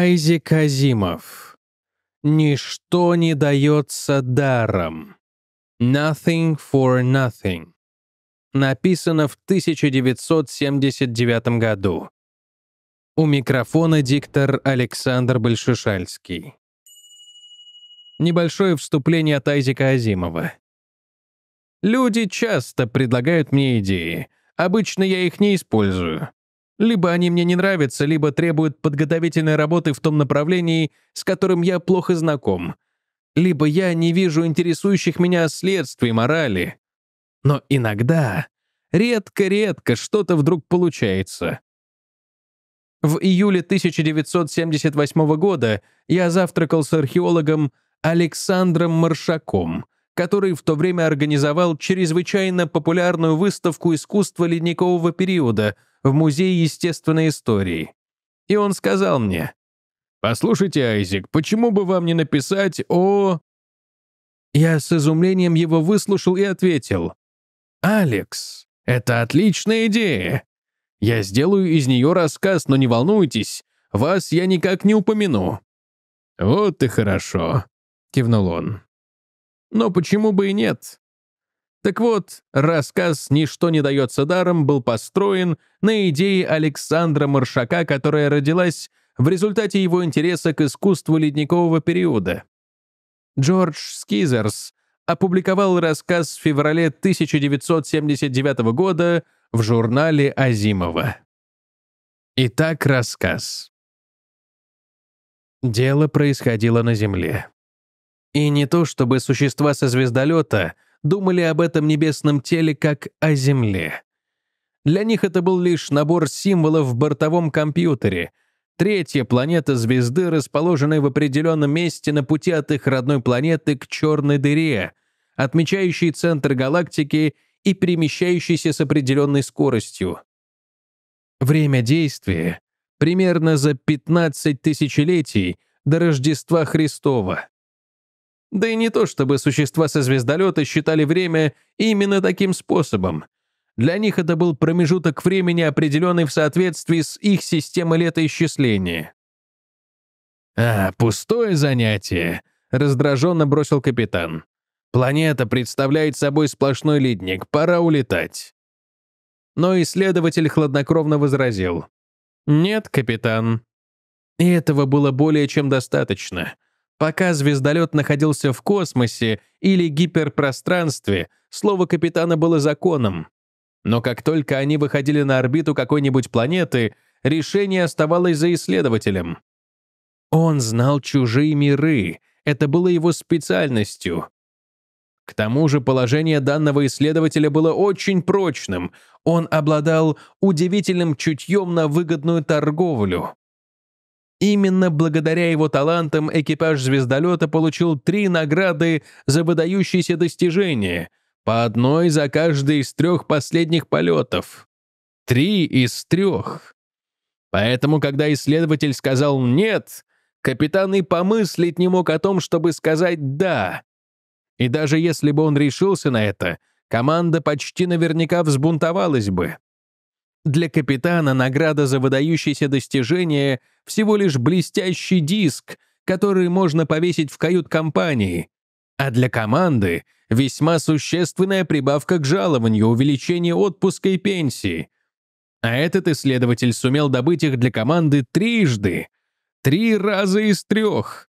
Айзек Азимов. Ничто не дается даром. Nothing for nothing. Написано в 1979 году. У микрофона диктор Александр Большишальский. Небольшое вступление от Айзека Азимова. Люди часто предлагают мне идеи. Обычно я их не использую. Либо они мне не нравятся, либо требуют подготовительной работы в том направлении, с которым я плохо знаком. Либо я не вижу интересующих меня следствий морали. Но иногда, редко-редко, что-то вдруг получается. В июле 1978 года я завтракал с археологом Александром Маршаком, который в то время организовал чрезвычайно популярную выставку искусства ледникового периода — в Музей естественной истории. И он сказал мне, «Послушайте, Айзик, почему бы вам не написать о...» Я с изумлением его выслушал и ответил, «Алекс, это отличная идея. Я сделаю из нее рассказ, но не волнуйтесь, вас я никак не упомяну». «Вот и хорошо», — кивнул он. «Но почему бы и нет? Так вот, рассказ «Ничто не дается даром» был построен на идее Александра Маршака, которая родилась в результате его интереса к искусству ледникового периода. Джордж Скизерс опубликовал рассказ в феврале 1979 года в журнале Азимова. Итак, рассказ. Дело происходило на Земле. И не то чтобы существа со звездолета — думали об этом небесном теле как о Земле. Для них это был лишь набор символов в бортовом компьютере. Третья планета звезды, расположенная в определенном месте на пути от их родной планеты к черной дыре, отмечающей центр галактики и перемещающейся с определенной скоростью. Время действия примерно за 15 тысячелетий до Рождества Христова. Да и не то, чтобы существа со звездолета считали время именно таким способом. Для них это был промежуток времени, определенный в соответствии с их системой летоисчисления. «А, пустое занятие», — раздраженно бросил капитан. «Планета представляет собой сплошной ледник, пора улетать». Но исследователь хладнокровно возразил. «Нет, капитан». И этого было более чем достаточно — Пока звездолет находился в космосе или гиперпространстве, слово капитана было законом. Но как только они выходили на орбиту какой-нибудь планеты, решение оставалось за исследователем. Он знал чужие миры, это было его специальностью. К тому же положение данного исследователя было очень прочным, он обладал удивительным чутьем на выгодную торговлю. Именно благодаря его талантам экипаж звездолета получил три награды за выдающиеся достижения, по одной за каждый из трех последних полетов. Три из трех. Поэтому, когда исследователь сказал «нет», капитан и помыслить не мог о том, чтобы сказать «да». И даже если бы он решился на это, команда почти наверняка взбунтовалась бы. Для капитана награда за выдающиеся достижения всего лишь блестящий диск, который можно повесить в кают-компании. А для команды — весьма существенная прибавка к жалованию, увеличение отпуска и пенсии. А этот исследователь сумел добыть их для команды трижды. Три раза из трех.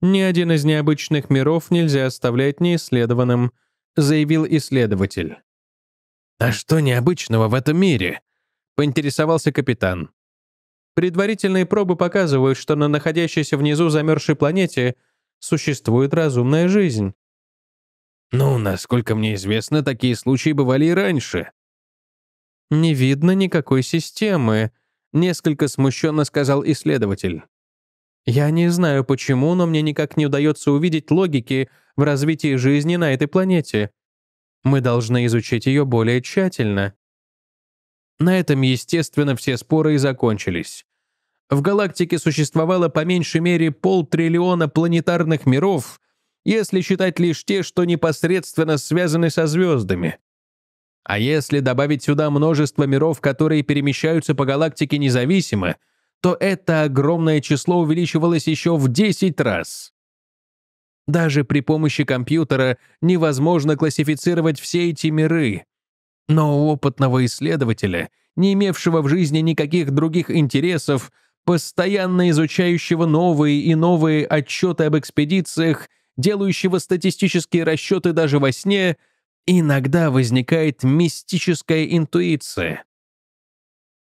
«Ни один из необычных миров нельзя оставлять неисследованным», — заявил исследователь. «А что необычного в этом мире?» — поинтересовался капитан. Предварительные пробы показывают, что на находящейся внизу замерзшей планете существует разумная жизнь. Ну, насколько мне известно, такие случаи бывали и раньше. Не видно никакой системы, несколько смущенно сказал исследователь. Я не знаю почему, но мне никак не удается увидеть логики в развитии жизни на этой планете. Мы должны изучить ее более тщательно. На этом, естественно, все споры и закончились. В галактике существовало по меньшей мере полтриллиона планетарных миров, если считать лишь те, что непосредственно связаны со звездами. А если добавить сюда множество миров, которые перемещаются по галактике независимо, то это огромное число увеличивалось еще в 10 раз. Даже при помощи компьютера невозможно классифицировать все эти миры. Но у опытного исследователя, не имевшего в жизни никаких других интересов, постоянно изучающего новые и новые отчеты об экспедициях, делающего статистические расчеты даже во сне, иногда возникает мистическая интуиция.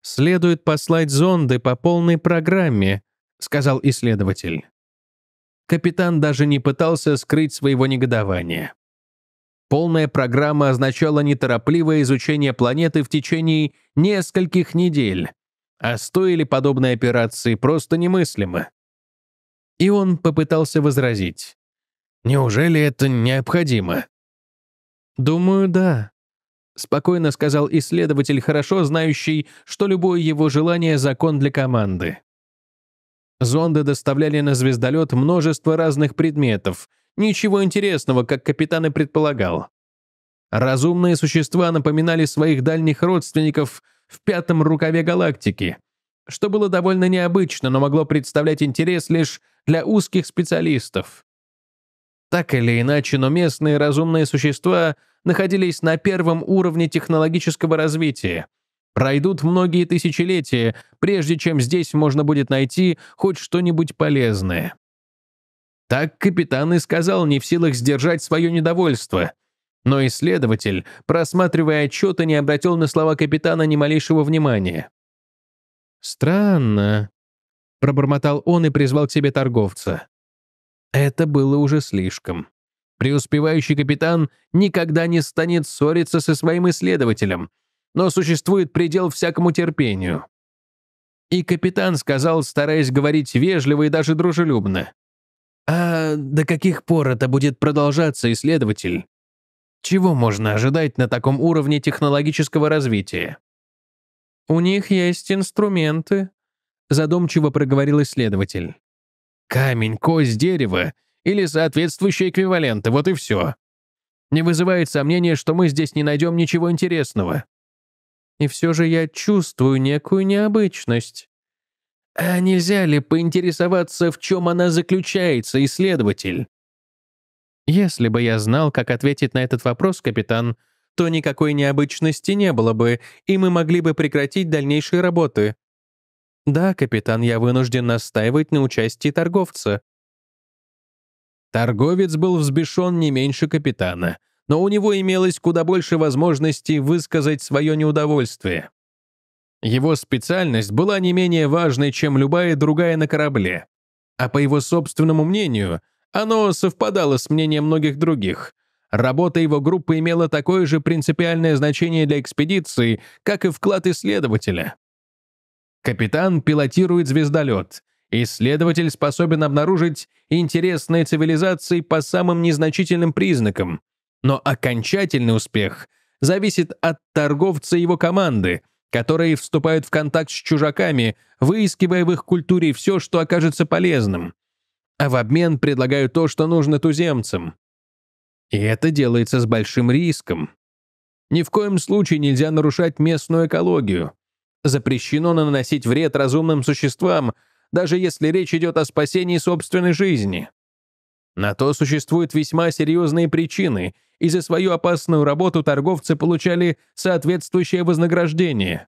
«Следует послать зонды по полной программе», — сказал исследователь. Капитан даже не пытался скрыть своего негодования. Полная программа означала неторопливое изучение планеты в течение нескольких недель, а стоили подобные операции просто немыслимо. И он попытался возразить. «Неужели это необходимо?» «Думаю, да», — спокойно сказал исследователь, хорошо знающий, что любое его желание — закон для команды. Зонды доставляли на звездолет множество разных предметов. Ничего интересного, как капитан и предполагал. Разумные существа напоминали своих дальних родственников в пятом рукаве галактики, что было довольно необычно, но могло представлять интерес лишь для узких специалистов. Так или иначе, но местные разумные существа находились на первом уровне технологического развития, Пройдут многие тысячелетия, прежде чем здесь можно будет найти хоть что-нибудь полезное. Так капитан и сказал, не в силах сдержать свое недовольство. Но исследователь, просматривая отчеты, не обратил на слова капитана ни малейшего внимания. «Странно», — пробормотал он и призвал к себе торговца. Это было уже слишком. Преуспевающий капитан никогда не станет ссориться со своим исследователем — но существует предел всякому терпению. И капитан сказал, стараясь говорить вежливо и даже дружелюбно. «А до каких пор это будет продолжаться, исследователь? Чего можно ожидать на таком уровне технологического развития?» «У них есть инструменты», — задумчиво проговорил исследователь. «Камень, кость, дерево или соответствующие эквиваленты, вот и все. Не вызывает сомнения, что мы здесь не найдем ничего интересного и все же я чувствую некую необычность. А нельзя ли поинтересоваться, в чем она заключается, исследователь? Если бы я знал, как ответить на этот вопрос, капитан, то никакой необычности не было бы, и мы могли бы прекратить дальнейшие работы. Да, капитан, я вынужден настаивать на участии торговца. Торговец был взбешен не меньше капитана — но у него имелось куда больше возможностей высказать свое неудовольствие. Его специальность была не менее важной, чем любая другая на корабле. А по его собственному мнению, оно совпадало с мнением многих других. Работа его группы имела такое же принципиальное значение для экспедиции, как и вклад исследователя. Капитан пилотирует звездолет. Исследователь способен обнаружить интересные цивилизации по самым незначительным признакам – но окончательный успех зависит от торговца его команды, которые вступают в контакт с чужаками, выискивая в их культуре все, что окажется полезным. А в обмен предлагают то, что нужно туземцам. И это делается с большим риском. Ни в коем случае нельзя нарушать местную экологию. Запрещено наносить вред разумным существам, даже если речь идет о спасении собственной жизни. На то существуют весьма серьезные причины, и за свою опасную работу торговцы получали соответствующее вознаграждение.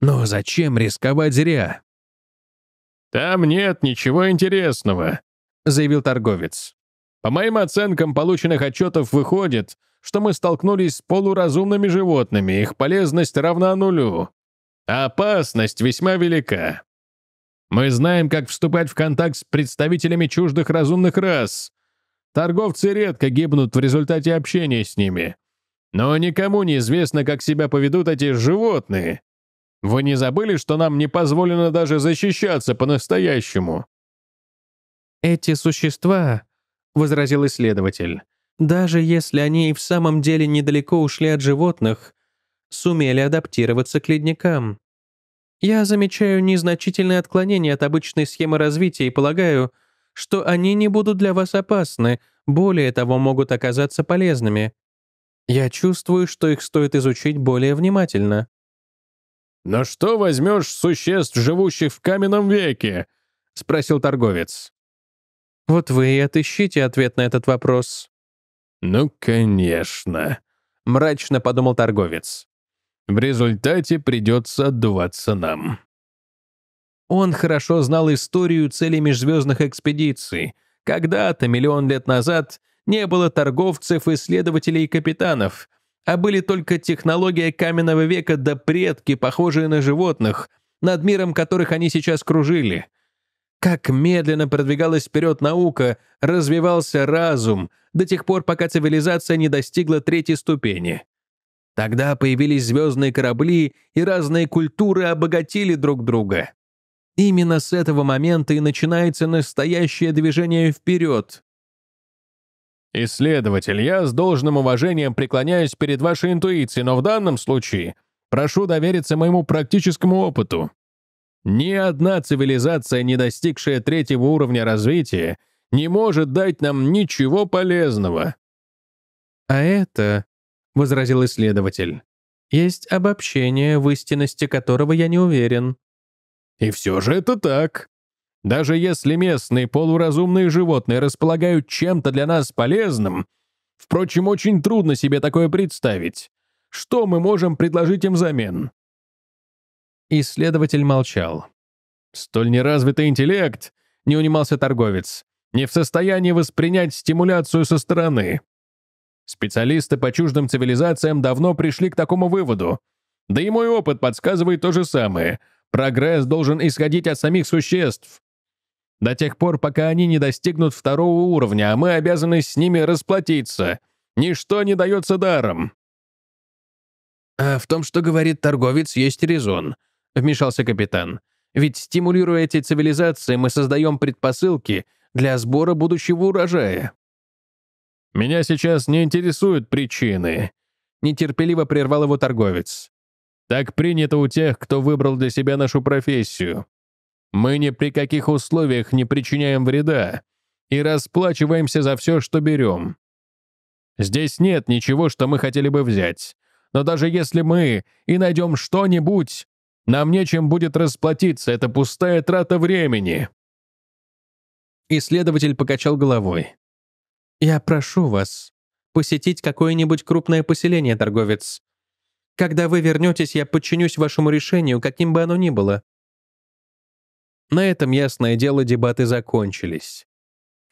Но зачем рисковать зря? «Там нет ничего интересного», — заявил торговец. «По моим оценкам полученных отчетов выходит, что мы столкнулись с полуразумными животными, их полезность равна нулю. А опасность весьма велика. Мы знаем, как вступать в контакт с представителями чуждых разумных рас. Торговцы редко гибнут в результате общения с ними. Но никому не известно, как себя поведут эти животные. Вы не забыли, что нам не позволено даже защищаться по-настоящему?» «Эти существа», — возразил исследователь, «даже если они и в самом деле недалеко ушли от животных, сумели адаптироваться к ледникам. Я замечаю незначительные отклонения от обычной схемы развития и полагаю, что они не будут для вас опасны, более того, могут оказаться полезными. Я чувствую, что их стоит изучить более внимательно. «Но что возьмешь существ, живущих в каменном веке?» — спросил торговец. «Вот вы и отыщите ответ на этот вопрос». «Ну, конечно», — мрачно подумал торговец. В результате придется отдуваться нам. Он хорошо знал историю целей межзвездных экспедиций. Когда-то, миллион лет назад, не было торговцев, исследователей и капитанов, а были только технология каменного века да предки, похожие на животных, над миром которых они сейчас кружили. Как медленно продвигалась вперед наука, развивался разум, до тех пор, пока цивилизация не достигла третьей ступени — Тогда появились звездные корабли, и разные культуры обогатили друг друга. Именно с этого момента и начинается настоящее движение вперед. Исследователь, я с должным уважением преклоняюсь перед вашей интуицией, но в данном случае прошу довериться моему практическому опыту. Ни одна цивилизация, не достигшая третьего уровня развития, не может дать нам ничего полезного. А это, возразил исследователь. «Есть обобщение, в истинности которого я не уверен». «И все же это так», даже если местные полуразумные животные располагают чем-то для нас полезным, впрочем, очень трудно себе такое представить. Что мы можем предложить им взамен?» Исследователь молчал. «Столь неразвитый интеллект, — не унимался торговец, — не в состоянии воспринять стимуляцию со стороны. Специалисты по чуждым цивилизациям давно пришли к такому выводу. Да и мой опыт подсказывает то же самое. Прогресс должен исходить от самих существ. До тех пор, пока они не достигнут второго уровня, а мы обязаны с ними расплатиться. Ничто не дается даром. «А в том, что говорит торговец, есть резон», — вмешался капитан. «Ведь стимулируя эти цивилизации, мы создаем предпосылки для сбора будущего урожая». Меня сейчас не интересуют причины», — нетерпеливо прервал его торговец. «Так принято у тех, кто выбрал для себя нашу профессию. Мы ни при каких условиях не причиняем вреда и расплачиваемся за все, что берем. Здесь нет ничего, что мы хотели бы взять. Но даже если мы и найдем что-нибудь, нам нечем будет расплатиться, это пустая трата времени». Исследователь покачал головой. «Я прошу вас посетить какое-нибудь крупное поселение, торговец. Когда вы вернетесь, я подчинюсь вашему решению, каким бы оно ни было». На этом, ясное дело, дебаты закончились.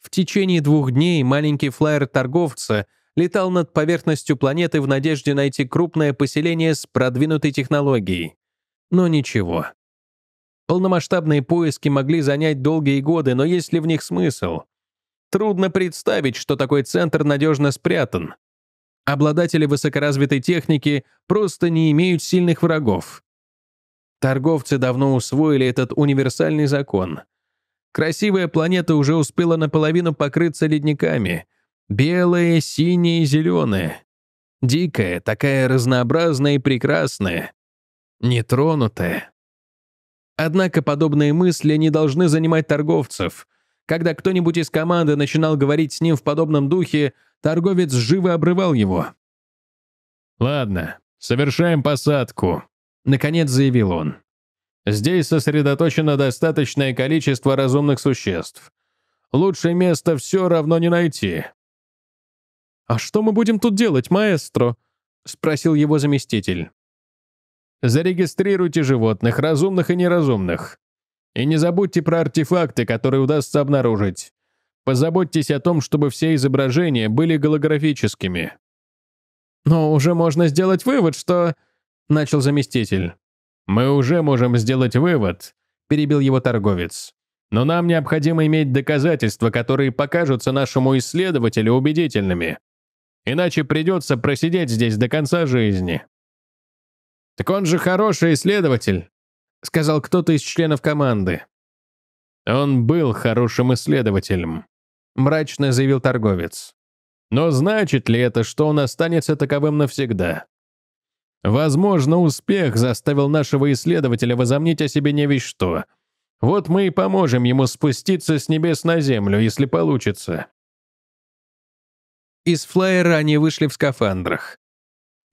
В течение двух дней маленький флайер торговца летал над поверхностью планеты в надежде найти крупное поселение с продвинутой технологией. Но ничего. Полномасштабные поиски могли занять долгие годы, но есть ли в них смысл? Трудно представить, что такой центр надежно спрятан. Обладатели высокоразвитой техники просто не имеют сильных врагов. Торговцы давно усвоили этот универсальный закон. Красивая планета уже успела наполовину покрыться ледниками. Белые, синие, зеленые. Дикая, такая разнообразная и прекрасная. Нетронутая. Однако подобные мысли не должны занимать торговцев — когда кто-нибудь из команды начинал говорить с ним в подобном духе, торговец живо обрывал его. «Ладно, совершаем посадку», — наконец заявил он. «Здесь сосредоточено достаточное количество разумных существ. Лучшее место все равно не найти». «А что мы будем тут делать, маэстро?» — спросил его заместитель. «Зарегистрируйте животных, разумных и неразумных. И не забудьте про артефакты, которые удастся обнаружить. Позаботьтесь о том, чтобы все изображения были голографическими». «Но уже можно сделать вывод, что...» — начал заместитель. «Мы уже можем сделать вывод», — перебил его торговец. «Но нам необходимо иметь доказательства, которые покажутся нашему исследователю убедительными. Иначе придется просидеть здесь до конца жизни». «Так он же хороший исследователь», сказал кто-то из членов команды. Он был хорошим исследователем, мрачно заявил торговец. Но значит ли это, что он останется таковым навсегда? Возможно, успех заставил нашего исследователя возомнить о себе не весь что. Вот мы и поможем ему спуститься с небес на землю, если получится. Из флайера они вышли в скафандрах.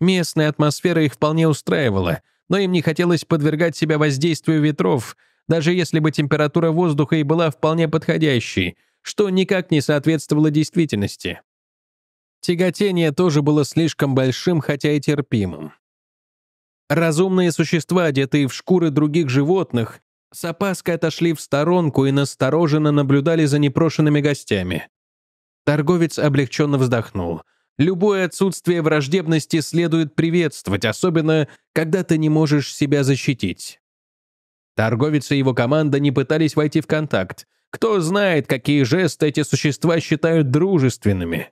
Местная атмосфера их вполне устраивала — но им не хотелось подвергать себя воздействию ветров, даже если бы температура воздуха и была вполне подходящей, что никак не соответствовало действительности. Тяготение тоже было слишком большим, хотя и терпимым. Разумные существа, одетые в шкуры других животных, с опаской отошли в сторонку и настороженно наблюдали за непрошенными гостями. Торговец облегченно вздохнул — Любое отсутствие враждебности следует приветствовать, особенно когда ты не можешь себя защитить. Торговец и его команда не пытались войти в контакт. Кто знает, какие жесты эти существа считают дружественными.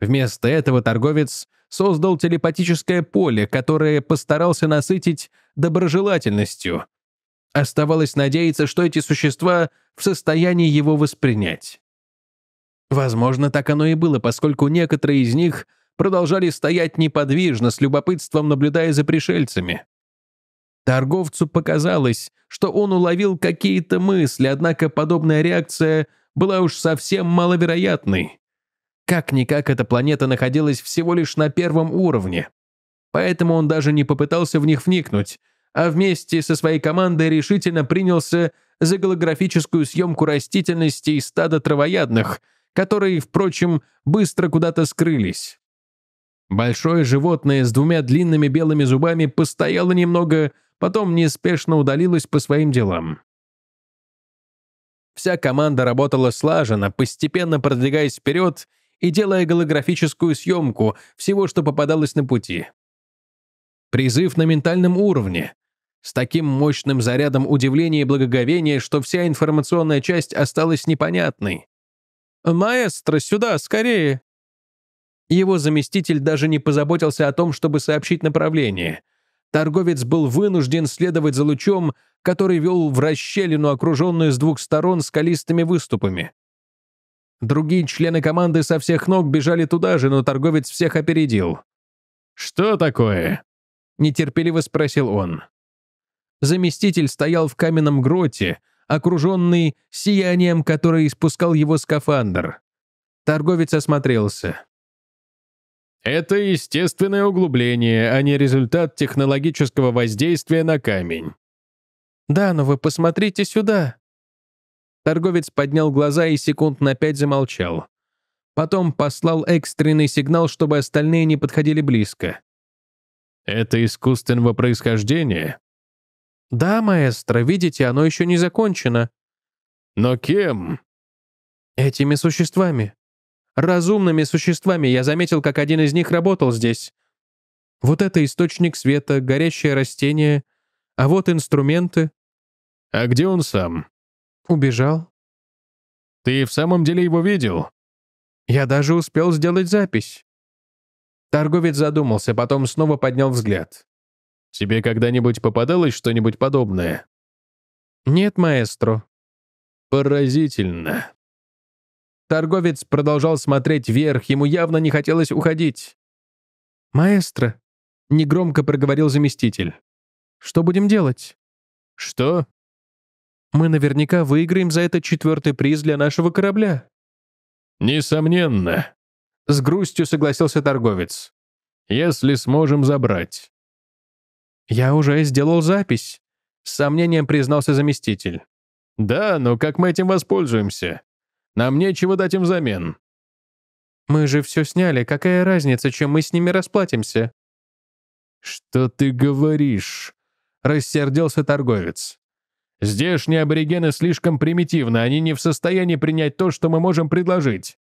Вместо этого торговец создал телепатическое поле, которое постарался насытить доброжелательностью. Оставалось надеяться, что эти существа в состоянии его воспринять. Возможно, так оно и было, поскольку некоторые из них продолжали стоять неподвижно, с любопытством наблюдая за пришельцами. Торговцу показалось, что он уловил какие-то мысли, однако подобная реакция была уж совсем маловероятной. Как-никак эта планета находилась всего лишь на первом уровне. Поэтому он даже не попытался в них вникнуть, а вместе со своей командой решительно принялся за голографическую съемку растительности и стада травоядных – которые, впрочем, быстро куда-то скрылись. Большое животное с двумя длинными белыми зубами постояло немного, потом неспешно удалилось по своим делам. Вся команда работала слаженно, постепенно продвигаясь вперед и делая голографическую съемку всего, что попадалось на пути. Призыв на ментальном уровне. С таким мощным зарядом удивления и благоговения, что вся информационная часть осталась непонятной. «Маэстро, сюда, скорее!» Его заместитель даже не позаботился о том, чтобы сообщить направление. Торговец был вынужден следовать за лучом, который вел в расщелину, окруженную с двух сторон скалистыми выступами. Другие члены команды со всех ног бежали туда же, но торговец всех опередил. «Что такое?» — нетерпеливо спросил он. Заместитель стоял в каменном гроте, окруженный сиянием, которое испускал его скафандр. Торговец осмотрелся. Это естественное углубление, а не результат технологического воздействия на камень. Да, но вы посмотрите сюда. Торговец поднял глаза и секунд на пять замолчал. Потом послал экстренный сигнал, чтобы остальные не подходили близко. Это искусственного происхождения? «Да, маэстро, видите, оно еще не закончено». «Но кем?» «Этими существами. Разумными существами. Я заметил, как один из них работал здесь. Вот это источник света, горящее растение, а вот инструменты». «А где он сам?» «Убежал». «Ты в самом деле его видел?» «Я даже успел сделать запись». Торговец задумался, потом снова поднял взгляд. Тебе когда-нибудь попадалось что-нибудь подобное? Нет, маэстро. Поразительно. Торговец продолжал смотреть вверх, ему явно не хотелось уходить. «Маэстро», — негромко проговорил заместитель, — «что будем делать?» «Что?» «Мы наверняка выиграем за это четвертый приз для нашего корабля». «Несомненно», — с грустью согласился торговец. «Если сможем забрать. «Я уже сделал запись», — с сомнением признался заместитель. «Да, но как мы этим воспользуемся? Нам нечего дать им взамен». «Мы же все сняли, какая разница, чем мы с ними расплатимся?» «Что ты говоришь?» — рассердился торговец. «Здешние аборигены слишком примитивны, они не в состоянии принять то, что мы можем предложить.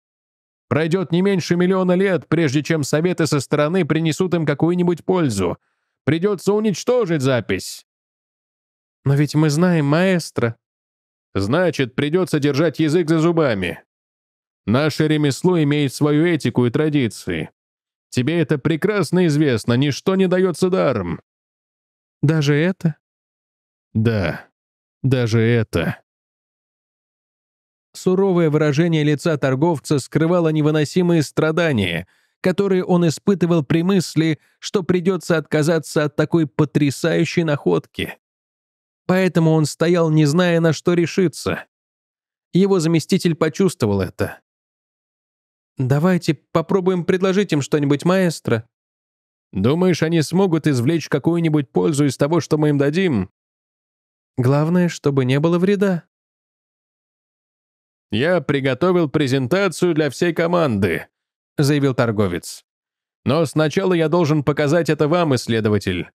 Пройдет не меньше миллиона лет, прежде чем советы со стороны принесут им какую-нибудь пользу, Придется уничтожить запись». «Но ведь мы знаем маэстро». «Значит, придется держать язык за зубами. Наше ремесло имеет свою этику и традиции. Тебе это прекрасно известно, ничто не дается даром». «Даже это?» «Да, даже это». Суровое выражение лица торговца скрывало невыносимые страдания — которые он испытывал при мысли, что придется отказаться от такой потрясающей находки. Поэтому он стоял, не зная, на что решиться. Его заместитель почувствовал это. «Давайте попробуем предложить им что-нибудь, маэстро». «Думаешь, они смогут извлечь какую-нибудь пользу из того, что мы им дадим?» «Главное, чтобы не было вреда». «Я приготовил презентацию для всей команды», — заявил торговец. «Но сначала я должен показать это вам, исследователь.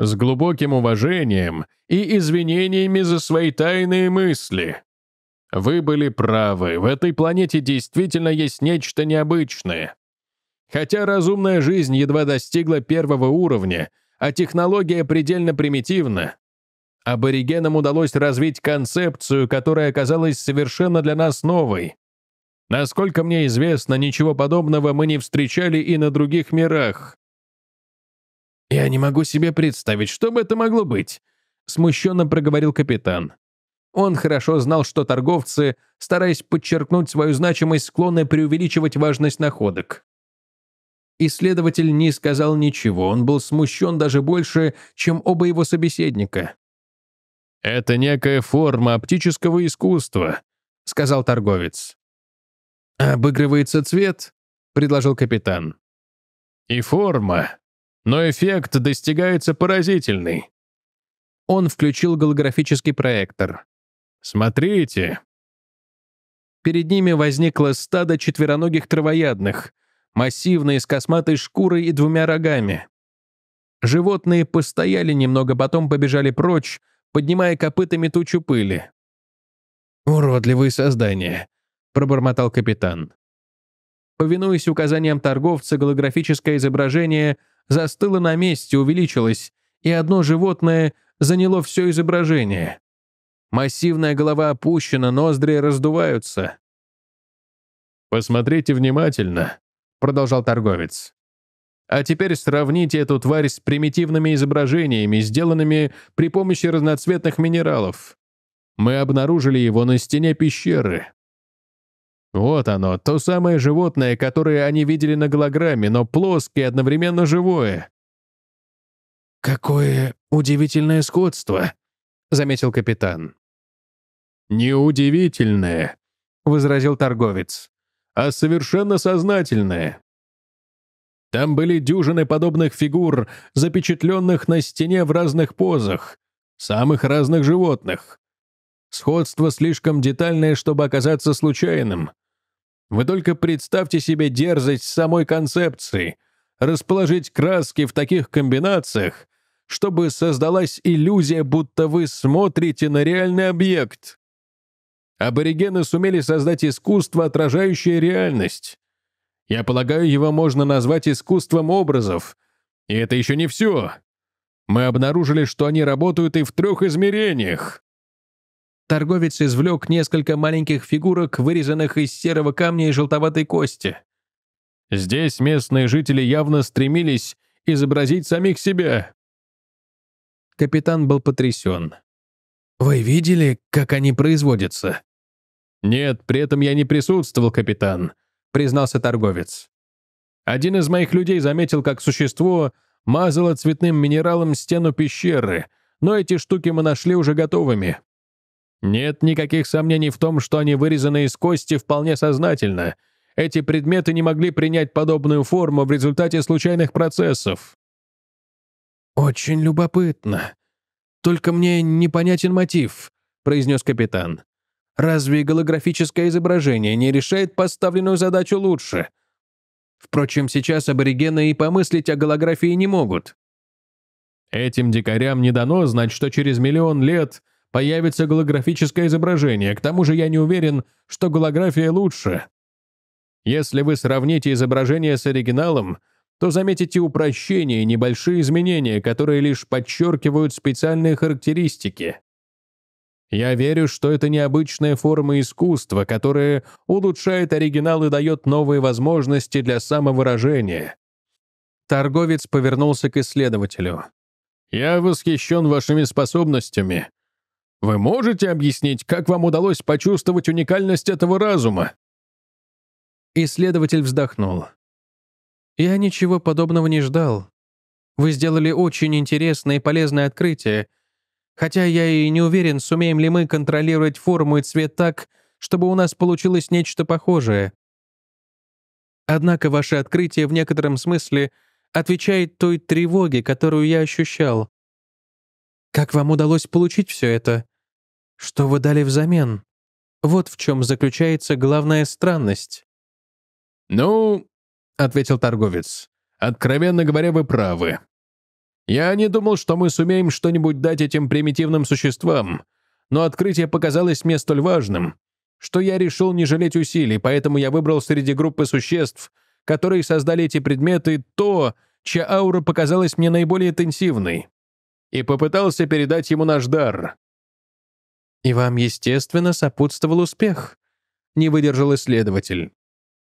С глубоким уважением и извинениями за свои тайные мысли. Вы были правы, в этой планете действительно есть нечто необычное. Хотя разумная жизнь едва достигла первого уровня, а технология предельно примитивна, аборигенам удалось развить концепцию, которая оказалась совершенно для нас новой. Насколько мне известно, ничего подобного мы не встречали и на других мирах. «Я не могу себе представить, что бы это могло быть», — смущенно проговорил капитан. Он хорошо знал, что торговцы, стараясь подчеркнуть свою значимость, склонны преувеличивать важность находок. Исследователь не сказал ничего, он был смущен даже больше, чем оба его собеседника. «Это некая форма оптического искусства», — сказал торговец. «Обыгрывается цвет», — предложил капитан. «И форма. Но эффект достигается поразительный». Он включил голографический проектор. «Смотрите». Перед ними возникло стадо четвероногих травоядных, массивные с косматой шкурой и двумя рогами. Животные постояли немного, потом побежали прочь, поднимая копытами тучу пыли. «Уродливые создания», — пробормотал капитан. Повинуясь указаниям торговца, голографическое изображение застыло на месте, увеличилось, и одно животное заняло все изображение. Массивная голова опущена, ноздри раздуваются. «Посмотрите внимательно», — продолжал торговец. «А теперь сравните эту тварь с примитивными изображениями, сделанными при помощи разноцветных минералов. Мы обнаружили его на стене пещеры. Вот оно, то самое животное, которое они видели на голограмме, но плоское одновременно живое. «Какое удивительное сходство», — заметил капитан. «Неудивительное», — возразил торговец, — «а совершенно сознательное. Там были дюжины подобных фигур, запечатленных на стене в разных позах, самых разных животных. Сходство слишком детальное, чтобы оказаться случайным. Вы только представьте себе дерзость самой концепции, расположить краски в таких комбинациях, чтобы создалась иллюзия, будто вы смотрите на реальный объект. Аборигены сумели создать искусство, отражающее реальность. Я полагаю, его можно назвать искусством образов. И это еще не все. Мы обнаружили, что они работают и в трех измерениях. Торговец извлек несколько маленьких фигурок, вырезанных из серого камня и желтоватой кости. Здесь местные жители явно стремились изобразить самих себя. Капитан был потрясен. «Вы видели, как они производятся?» «Нет, при этом я не присутствовал, капитан», — признался торговец. «Один из моих людей заметил, как существо мазало цветным минералом стену пещеры, но эти штуки мы нашли уже готовыми. Нет никаких сомнений в том, что они вырезаны из кости вполне сознательно. Эти предметы не могли принять подобную форму в результате случайных процессов. «Очень любопытно. Только мне непонятен мотив», — произнес капитан. «Разве голографическое изображение не решает поставленную задачу лучше? Впрочем, сейчас аборигены и помыслить о голографии не могут». Этим дикарям не дано знать, что через миллион лет появится голографическое изображение, к тому же я не уверен, что голография лучше. Если вы сравните изображение с оригиналом, то заметите упрощение и небольшие изменения, которые лишь подчеркивают специальные характеристики. Я верю, что это необычная форма искусства, которая улучшает оригинал и дает новые возможности для самовыражения. Торговец повернулся к исследователю. «Я восхищен вашими способностями. Вы можете объяснить, как вам удалось почувствовать уникальность этого разума?» Исследователь вздохнул. «Я ничего подобного не ждал. Вы сделали очень интересное и полезное открытие, хотя я и не уверен, сумеем ли мы контролировать форму и цвет так, чтобы у нас получилось нечто похожее. Однако ваше открытие в некотором смысле отвечает той тревоге, которую я ощущал. Как вам удалось получить все это? Что вы дали взамен? Вот в чем заключается главная странность. «Ну», — ответил торговец, — «откровенно говоря, вы правы. Я не думал, что мы сумеем что-нибудь дать этим примитивным существам, но открытие показалось мне столь важным, что я решил не жалеть усилий, поэтому я выбрал среди группы существ, которые создали эти предметы, то, чья аура показалась мне наиболее интенсивной, и попытался передать ему наш дар. И вам, естественно, сопутствовал успех. Не выдержал исследователь.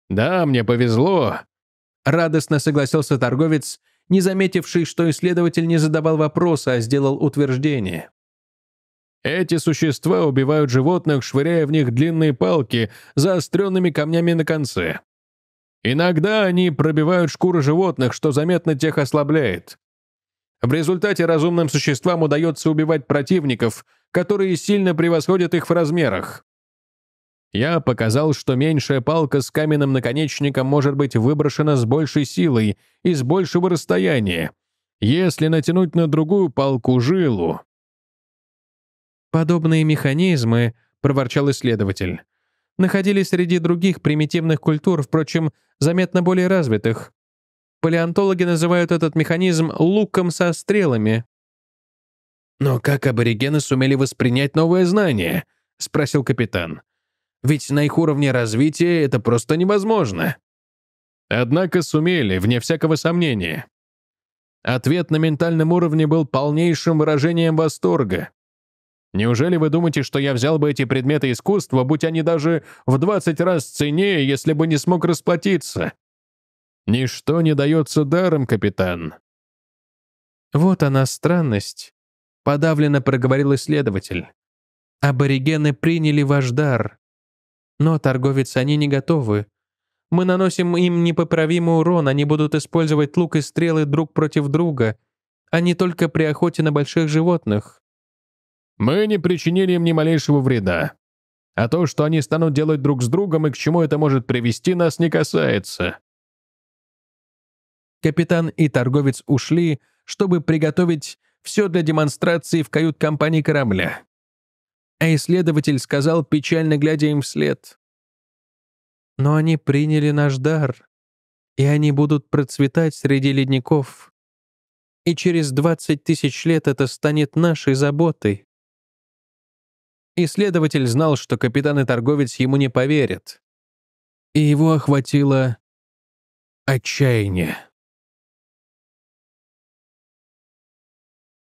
«Да, мне повезло», — радостно согласился торговец, не заметивший, что исследователь не задавал вопроса, а сделал утверждение. Эти существа убивают животных, швыряя в них длинные палки, заостренными камнями на конце. Иногда они пробивают шкуры животных, что заметно тех ослабляет. В результате разумным существам удается убивать противников, которые сильно превосходят их в размерах. Я показал, что меньшая палка с каменным наконечником может быть выброшена с большей силой и с большего расстояния, если натянуть на другую палку жилу. «Подобные механизмы», — проворчал исследователь, находились среди других примитивных культур, впрочем, заметно более развитых. Палеонтологи называют этот механизм «луком со стрелами». «Но как аборигены сумели воспринять новое знание?» — спросил капитан. «Ведь на их уровне развития это просто невозможно». Однако сумели, вне всякого сомнения. Ответ на ментальном уровне был полнейшим выражением восторга. Неужели вы думаете, что я взял бы эти предметы искусства, будь они даже в 20 раз ценнее, если бы не смог расплатиться? Ничто не дается даром, капитан. Вот она странность. — подавленно проговорил исследователь. «Аборигены приняли ваш дар. Но, торговец, они не готовы. Мы наносим им непоправимый урон, они будут использовать лук и стрелы друг против друга, а не только при охоте на больших животных». «Мы не причинили им ни малейшего вреда. А то, что они станут делать друг с другом и к чему это может привести, нас не касается». Капитан и торговец ушли, чтобы приготовить все для демонстрации в кают-компании корабля. А исследователь сказал, печально глядя им вслед. «Но они приняли наш дар, и они будут процветать среди ледников. И через 20 тысяч лет это станет нашей заботой». Исследователь знал, что капитан и торговец ему не поверят. И его охватило отчаяние.